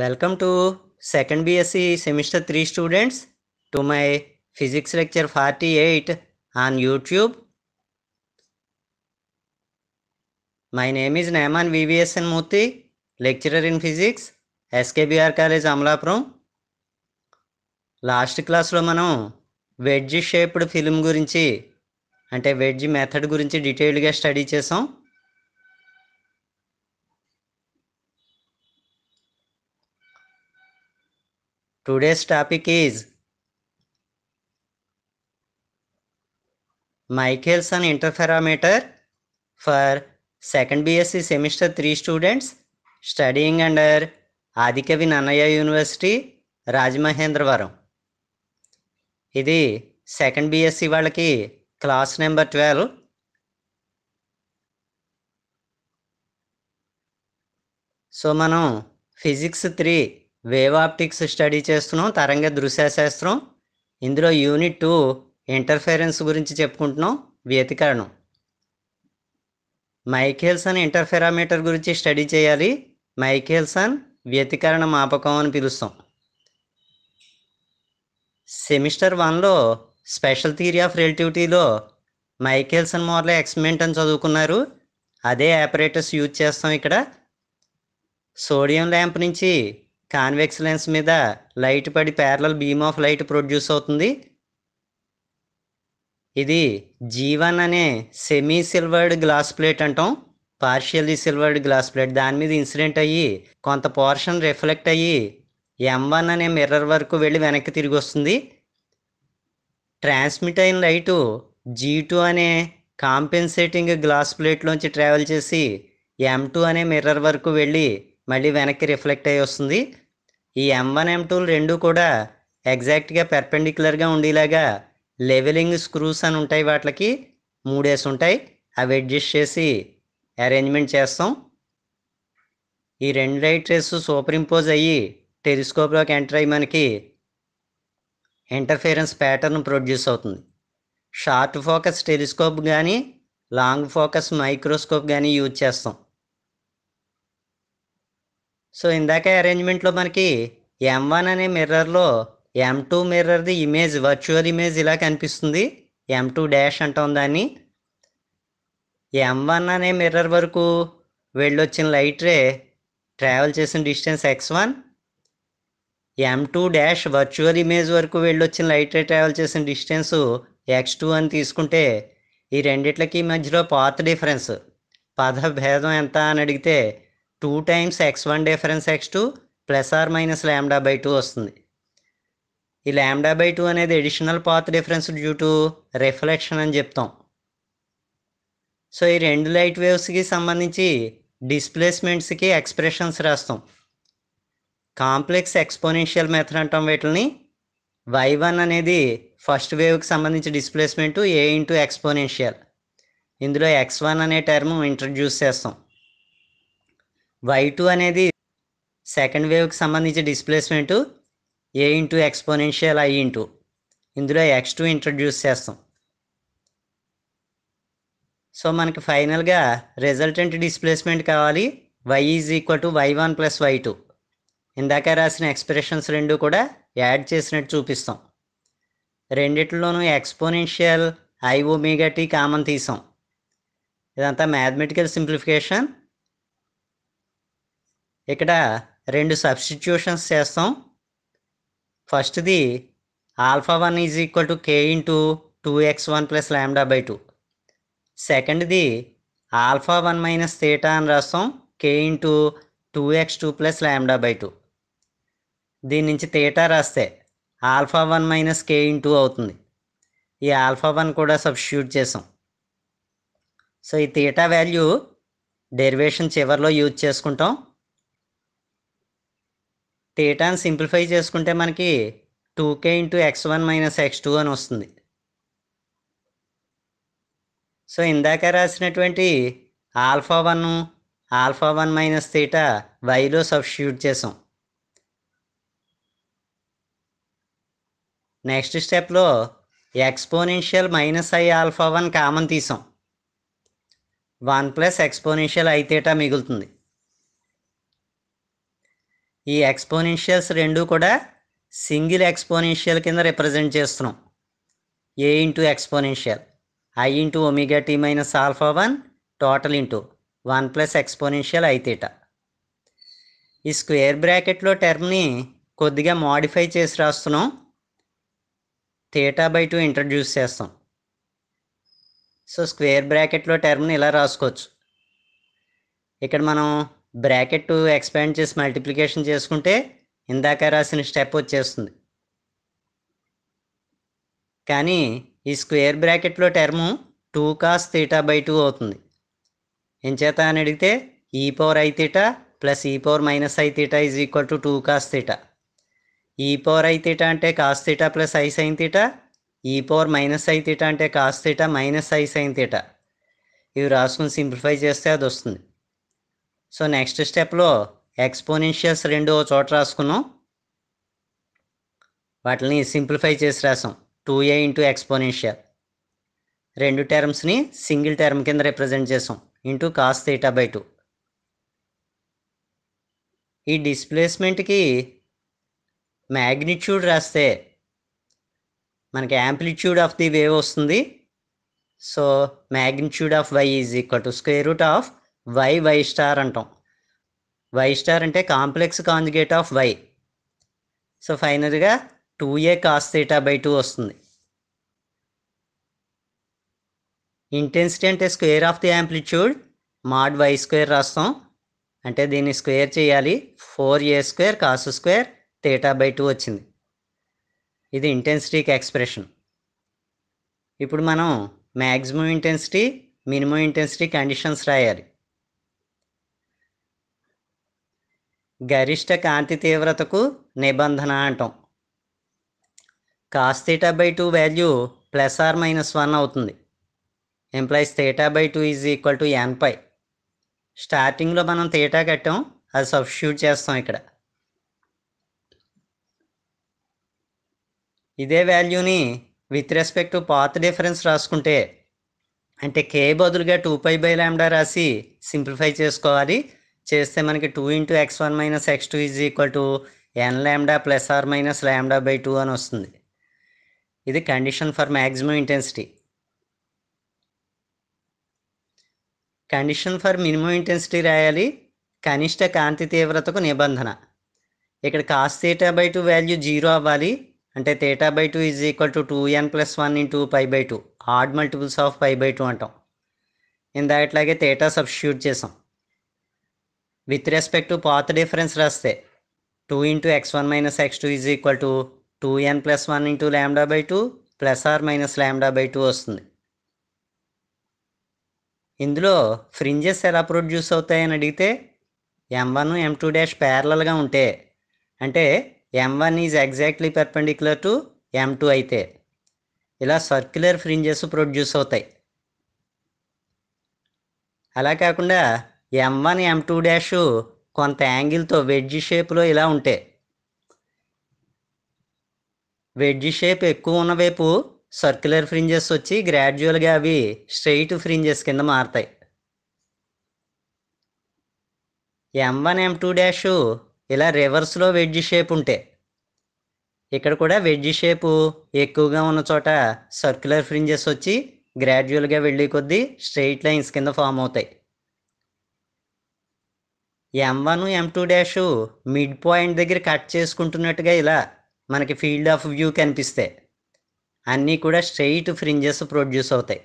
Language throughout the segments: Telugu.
welcome to second BSc semester three students to my physics lecture forty eight on YouTube my name is నేమాన్ VVSN Murthy lecturer in physics SKBR college Amalapuram last క్లాస్లో మనం వెడ్జ్ షేప్డ్ ఫిలిం గురించి అంటే వెడ్జ్ మెథడ్ గురించి డీటెయిల్డ్గా స్టడీ చేసాం Today's topic is Michelson interferometer for second BSc semester 3 students studying under Adikavi Nannayya university Rajamahendravaram ఇది సెకండ్ బిఎస్సి వాళ్ళకి క్లాస్ నెంబర్ ట్వెల్వ్ సో మనం physics three wave optics study చేస్తున్నాం తరంగ శాస్త్రం ఇందులో యూనిట్ టూ ఇంటర్ఫెరెన్స్ గురించి చెప్పుకుంటున్నాం వ్యతికరణం మైఖేల్సన్ ఇంటర్ఫెరామీటర్ గురించి స్టడీ చేయాలి మైఖేల్సన్ వ్యతికరణ మాపకం అని పిలుస్తాం సెమిస్టర్ వన్లో స్పెషల్ థియరీ ఆఫ్ రిలేటివిటీలో మైఖేల్సన్ మోడల్ ఎక్స్పెరిమెంట్ అని చదువుకున్నారు అదే ఆపరేటర్స్ యూజ్ చేస్తాం ఇక్కడ సోడియం ల్యాంప్ నుంచి కాన్వెక్స్ లెన్స్ మీద లైట్ పడి parallel beam of light produce అవుతుంది ఇది జీవన్ అనే సెమీ సిల్వర్డ్ గ్లాస్ ప్లేట్ అంటాం పార్షియల్లీ సిల్వర్డ్ గ్లాస్ ప్లేట్ దాని మీద ఇన్సిడెంట్ అయ్యి కొంత పోర్షన్ రిఫ్లెక్ట్ అయ్యి ఎం వన్ అనే మిర్రర్ వరకు వెళ్ళి వెనక్కి తిరిగి వస్తుంది ట్రాన్స్మిట్ అయిన లైటు జీ టూ అనే కాంపెన్సేటింగ్ గ్లాస్ ప్లేట్లోంచి ట్రావెల్ చేసి ఎం టూ అనే మిర్రర్ వరకు వెళ్ళి మళ్ళీ వెనక్కి రిఫ్లెక్ట్ అయ్యి వస్తుంది ఈ ఎం వన్ ఎం టూలు రెండు కూడా ఎగ్జాక్ట్గా పెర్పెండిక్యులర్గా ఉండేలాగా లెవెలింగ్ స్క్రూస్ అని ఉంటాయి వాటికి మూడేసి ఉంటాయి అవి అడ్జస్ట్ చేసి అరేంజ్మెంట్ చేస్తాం ఈ రెండు లైట్ రేస్ సూపర్ ఇంపోజ్ అయ్యి టెలిస్కోప్లోకి ఎంటర్ అయ్యి మనకి ఇంటర్ఫియరెన్స్ ప్యాటర్న్ ప్రొడ్యూస్ అవుతుంది షార్ట్ ఫోకస్ టెలిస్కోప్ కానీ లాంగ్ ఫోకస్ మైక్రోస్కోప్ కానీ యూజ్ చేస్తాం సో ఇందాక అరేంజ్మెంట్లో మనకి ఎం వన్ అనే మిర్రర్లో ఎం టూ మిర్రర్ది ఇమేజ్ వర్చువల్ ఇమేజ్ ఇలా కనిపిస్తుంది ఎం టూ డాష్ అంటాం దాన్ని ఎం వన్ అనే మిర్రర్ వరకు వెళ్ళొచ్చిన లైట్ రే ట్రావెల్ చేసిన distance X one M two dash virtual image వరకు వెళ్ళొచ్చిన లైట్ రే ట్రావెల్ చేసిన డిస్టెన్స్ ఎక్స్ టూ అని తీసుకుంటే ఈ రెండిట్లకి మధ్యలో పాత్ డిఫరెన్స్ పద భేదం ఎంత అని అడిగితే two times X one difference X two plus or minus lambda by two వస్తుంది ఈ ల్యాండా బై టూ అనేది additional path difference due to reflection అని చెప్తాం సో ఈ రెండు లైట్ వేవ్స్కి సంబంధించి డిస్ప్లేస్మెంట్స్కి ఎక్స్ప్రెషన్స్ రాస్తాం కాంప్లెక్స్ ఎక్స్పోనెన్షియల్ మెథడ్ అంటాం వీటిని వై వన్ అనేది ఫస్ట్ వేవ్కి సంబంధించి డిస్ప్లేస్మెంట్ ఏ ఇంటూ ఎక్స్పోనెన్షియల్ ఇందులో ఎక్స్ వన్ అనే టర్మ్ ఇంట్రడ్యూస్ చేస్తాం వై టూ అనేది సెకండ్ వేవ్కి సంబంధించి displacement A into exponential I into ఇందులో ఎక్స్ టూ ఇంట్రడ్యూస్ చేస్తాం సో మనకి ఫైనల్గా రిజల్టెంట్ డిస్ప్లేస్మెంట్ కావాలి Y is equal to Y one plus Y two ఇందాక రాసిన ఎక్స్ప్రెషన్స్ రెండు కూడా యాడ్ చేసినట్టు చూపిస్తాం రెండిట్లోనూ exponential I omega T common తీసాం ఇదంతా మ్యాథమెటికల్ సింప్లిఫికేషన్ ఇక్కడ రెండు సబ్స్టిట్యూషన్స్ చేస్తాం ఫస్ట్ది alpha one is equal to K into two X one plus lambda by two సెకండ్ది ఆల్ఫా వన్ మైనస్ థీటా అని రాస్తాం K into two X two plus lambda by two దీని నుంచి థీటా రాస్తే alpha one minus K into అవుతుంది ఈ ఆల్ఫా వన్ కూడా సబ్స్టిట్యూట్ చేసాం సో ఈ తేటా వాల్యూ డెరివేషన్ చివరిలో యూజ్ చేసుకుంటాం టీటాని సింప్లిఫై చేసుకుంటే మనకి two K into X one minus X two అని వస్తుంది సో ఇందాక రాసినటువంటి alpha one alpha one minus theta వైలో సబ్స్టిట్యూట్ చేసాం నెక్స్ట్ స్టెప్లో exponential minus I alpha one common తీసాం one plus exponential I theta మిగులుతుంది ఈ ఎక్స్పోనెన్షియల్స్ రెండు కూడా సింగిల్ ఎక్స్పోనెన్షియల్ కింద రిప్రజెంట్ చేస్తున్నాం A into exponential I into omega T minus alpha one total into one plus exponential I theta ఈ స్క్వేర్ బ్రాకెట్లో టర్మ్ని కొద్దిగా మాడిఫై చేసి రాస్తున్నాం థేటా బై టూ ఇంట్రడ్యూస్ చేస్తాం సో స్క్వేర్ బ్రాకెట్లో టర్మ్ని ఇలా రాసుకోవచ్చు ఇక్కడ మనం బ్రాకెట్ ఎక్స్పాండ్ చేసి మల్టిప్లికేషన్ చేసుకుంటే ఇందాక రాసిన స్టెప్ వచ్చేస్తుంది కానీ ఈ స్క్వేర్ బ్రాకెట్లో term two cos theta by two అవుతుంది ఎంచేత అని అడిగితే E power I theta plus E power minus I theta is equal to two cos theta E power I theta అంటే cos theta plus I sine theta E power minus I theta అంటే cos theta minus I sine theta ఇవి రాసుకుని సింప్లిఫై చేస్తే అది వస్తుంది సో నెక్స్ట్ స్టెప్లో ఎక్స్పోనెన్షియల్స్ రెండు చోట రాసుకున్నాం వాటిని సింప్లిఫై చేసి రాసాం టూ ఏ ఇంటూ ఎక్స్పోనెన్షియల్ రెండు టర్మ్స్ని సింగిల్ టర్మ్ కింద రిప్రజెంట్ చేసాం into cos theta by two ఈ డిస్ప్లేస్మెంట్కి మ్యాగ్నిట్యూడ్ రాస్తే మనకి యాంప్లిట్యూడ్ ఆఫ్ ది వేవ్ వస్తుంది so magnitude of Y is equal to square root of Y Y star అంటాం వై స్టార్ అంటే complex conjugate of Y so ఫైనల్గా two A cos theta by two వస్తుంది ఇంటెన్సిటీ అంటే square of the amplitude mod Y square రాస్తాం అంటే దీన్ని స్క్వేర్ చేయాలి four A square cos square theta by two వచ్చింది ఇది ఇంటెన్సిటీకి ఎక్స్ప్రెషన్ ఇప్పుడు మనం maximum intensity minimum intensity conditions రాయాలి గరిష్ట కాంతి తీవ్రతకు నిబంధన అంటాం cos theta by two value plus or minus one అవుతుంది implies theta by two is equal to N pi స్టార్టింగ్లో మనం థీటా కట్టాం అది సబ్స్టిట్యూట్ చేస్తాం ఇక్కడ ఇదే వాల్యూని with respect to path difference రాసుకుంటే అంటే కే బదులుగా టూ పై బై ల్యాండా రాసి సింప్లిఫై చేసుకోవాలి చేస్తే మనకి two into X one minus X two is equal to N lambda plus or minus lambda by two అని వస్తుంది ఇది condition for maximum intensity condition for minimum intensity రాయాలి కనిష్ట కాంతి తీవ్రతకు నిబంధన ఇక్కడ cos theta by two value zero అవ్వాలి అంటే theta by two is equal to two N plus one into pi by two odd multiples of pi by two అంటాం ఇందాకట్లాగే తేటా సబ్స్టిట్యూట్ చేసాం with respect to path difference రాస్తే two into X one minus X two is equal to two N plus one into lambda by two plus or minus lambda by two వస్తుంది ఇందులో ఫ్రింజెస్ ఎలా ప్రొడ్యూస్ అవుతాయని అడిగితే M one M two dash ప్యారలల్గా ఉంటే అంటే M one is exactly perpendicular to M two అయితే ఇలా సర్క్యులర్ ఫ్రింజెస్ ప్రొడ్యూస్ అవుతాయి అలా కాకుండా M one M two dash కొంత యాంగిల్తో వెడ్జ్ షేప్లో ఇలా ఉంటాయి వెడ్జ్ షేప్ ఎక్కువ ఉన్న వైపు సర్క్యులర్ ఫ్రింజెస్ వచ్చి గ్రాడ్యువల్గా అవి స్ట్రెయిట్ ఫ్రింజెస్ కింద మారుతాయి M one M two dash ఇలా రివర్స్లో వెడ్జ్ షేప్ ఉంటే ఇక్కడ కూడా వెడ్జ్ షేపు ఎక్కువగా ఉన్న చోట సర్క్యులర్ ఫ్రింజెస్ వచ్చి గ్రాడ్యువల్గా వెళ్ళే కొద్దీ స్ట్రెయిట్ లైన్స్ కింద ఫామ్ అవుతాయి M one M two dash mid point దగ్గర కట్ చేసుకుంటున్నట్టుగా ఇలా మనకి ఫీల్డ్ ఆఫ్ వ్యూ కనిపిస్తే అన్నీ కూడా స్ట్రెయిట్ ఫ్రింజెస్ ప్రొడ్యూస్ అవుతాయి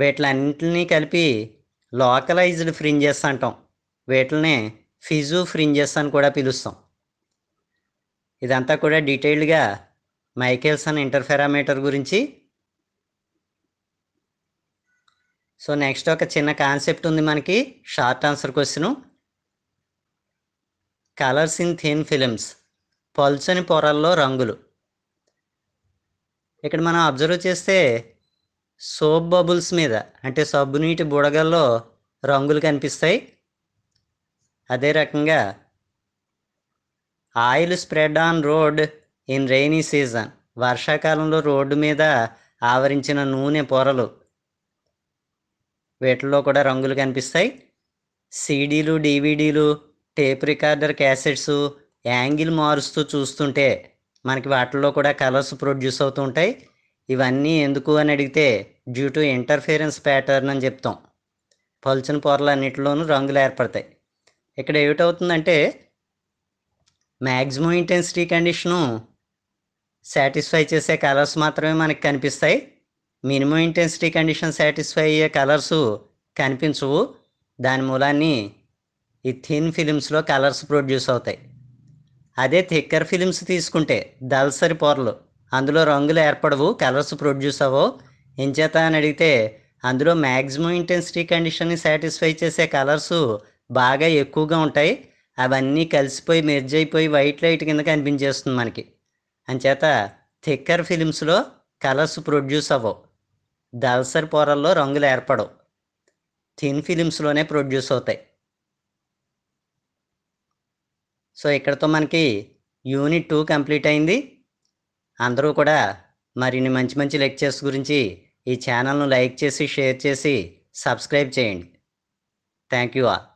వీటిలన్నింటినీ కలిపి లోకలైజ్డ్ ఫ్రింజెస్ అంటాం వీటిని ఫిజు ఫ్రింజెస్ అని కూడా పిలుస్తాం ఇదంతా కూడా డీటెయిల్డ్గా మైకేల్సన్ ఇంటర్ఫెరామీటర్ గురించి సో నెక్స్ట్ ఒక చిన్న కాన్సెప్ట్ ఉంది మనకి short answer question colours in thin films పల్చని పొరల్లో రంగులు ఇక్కడ మనం అబ్జర్వ్ చేస్తే సోప్ బబుల్స్ మీద అంటే సబ్బు నీటి బుడగల్లో రంగులు కనిపిస్తాయి అదే రకంగా oil spread on road in rainy season వర్షాకాలంలో రోడ్డు మీద ఆవరించిన నూనె పొరలు వీటిల్లో కూడా రంగులు కనిపిస్తాయి సీడీలు డీవీడీలు టేప్ రికార్డర్ క్యాసెట్స్ యాంగిల్ మారుస్తూ చూస్తుంటే మనకి వాటిల్లో కూడా కలర్స్ ప్రొడ్యూస్ అవుతూ ఉంటాయి ఇవన్నీ ఎందుకు అని అడిగితే డ్యూ టు ఇంటర్ఫియరెన్స్ ప్యాటర్న్ అని చెప్తాం పొరలు పొరలన్నిటిలోనూ రంగులు ఏర్పడతాయి ఇక్కడ ఏమిటవుతుందంటే మ్యాక్సిమం ఇంటెన్సిటీ కండిషను సాటిస్ఫై చేసే కలర్స్ మాత్రమే మనకి కనిపిస్తాయి మినిమం ఇంటెన్సిటీ కండిషన్ సాటిస్ఫై అయ్యే కలర్స్ కనిపించవు దాని మూలాన్ని ఈ థిన్ ఫిలిమ్స్లో కలర్స్ ప్రొడ్యూస్ అవుతాయి అదే థిక్కర్ ఫిలిమ్స్ తీసుకుంటే దల్సరి పొరలు అందులో రంగులు ఏర్పడవు కలర్స్ ప్రొడ్యూస్ అవ్వవు ఎంచేత అని అడిగితే అందులో మ్యాక్సిమం ఇంటెన్సిటీ కండిషన్ని సాటిస్ఫై చేసే కలర్స్ బాగా ఎక్కువగా ఉంటాయి అవన్నీ కలిసిపోయి మెర్జ్ అయిపోయి వైట్ లైట్ కింద కనిపించేస్తుంది మనకి అంచేత థిక్కర్ ఫిలిమ్స్లో కలర్స్ ప్రొడ్యూస్ అవ్వవు దల్సర్ పొరల్లో రంగులు ఏర్పడవు థిన్ ఫిలిమ్స్లోనే ప్రొడ్యూస్ అవుతాయి సో ఇక్కడతో మనకి యూనిట్ టూ కంప్లీట్ అయింది అందరూ కూడా మరిన్ని మంచి మంచి లెక్చర్స్ గురించి ఈ ఛానల్ను లైక్ చేసి షేర్ చేసి సబ్స్క్రైబ్ చేయండి థ్యాంక్ యూ ఆల్